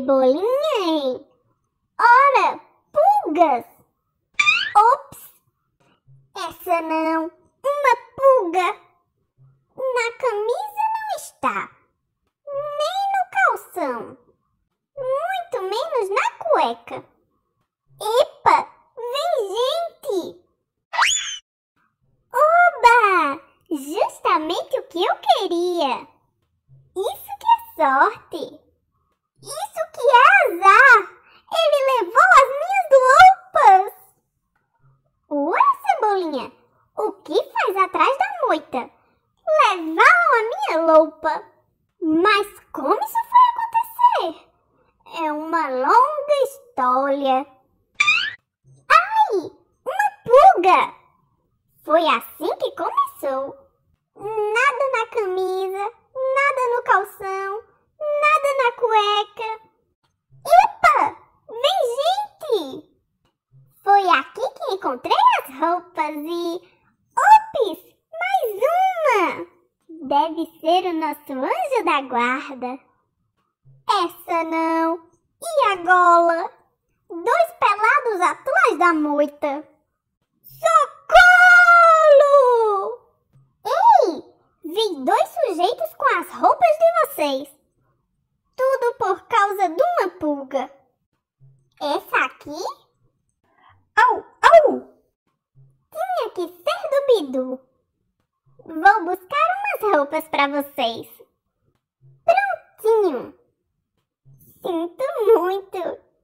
cebolinha hein? Ora, pulgas! Ops! Essa não! Uma pulga! Na camisa não está, nem no calção, muito menos na cueca. Epa! Vem gente! Oba! Justamente o que eu queria! Isso que é sorte! azar! Ele levou as minhas roupas! Ué, Cebolinha, o que faz atrás da moita? Levaram a minha roupa! Mas como isso foi acontecer? É uma longa história. Ai, uma pulga! Foi assim que começou. Nada na camisa, nada no calção, nada na cueca. encontrei as roupas e. Ops! Mais uma! Deve ser o nosso anjo da guarda. Essa não! E a gola? Dois pelados atrás da moita. Socorro! Ei! Vi dois sujeitos com as roupas de vocês. Tudo por causa de uma pulga. Essa aqui que, sem duvido, vou buscar umas roupas para vocês. Prontinho! Sinto muito,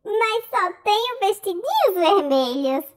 mas só tenho vestidinhos vermelhos.